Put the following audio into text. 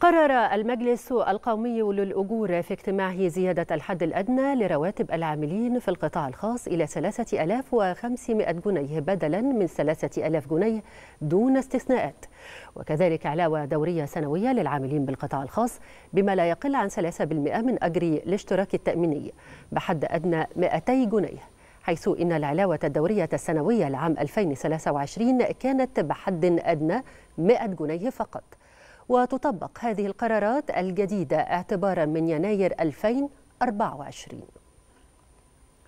قرر المجلس القومي للأجور في اجتماعه زيادة الحد الأدنى لرواتب العاملين في القطاع الخاص إلى 3500 جنيه بدلا من 3000 جنيه دون استثناءات وكذلك علاوة دورية سنوية للعاملين بالقطاع الخاص بما لا يقل عن 3% من أجر الاشتراك التأميني بحد أدنى 200 جنيه حيث إن العلاوة الدورية السنوية لعام 2023 كانت بحد أدنى 100 جنيه فقط وتطبق هذه القرارات الجديدة اعتبارا من يناير 2024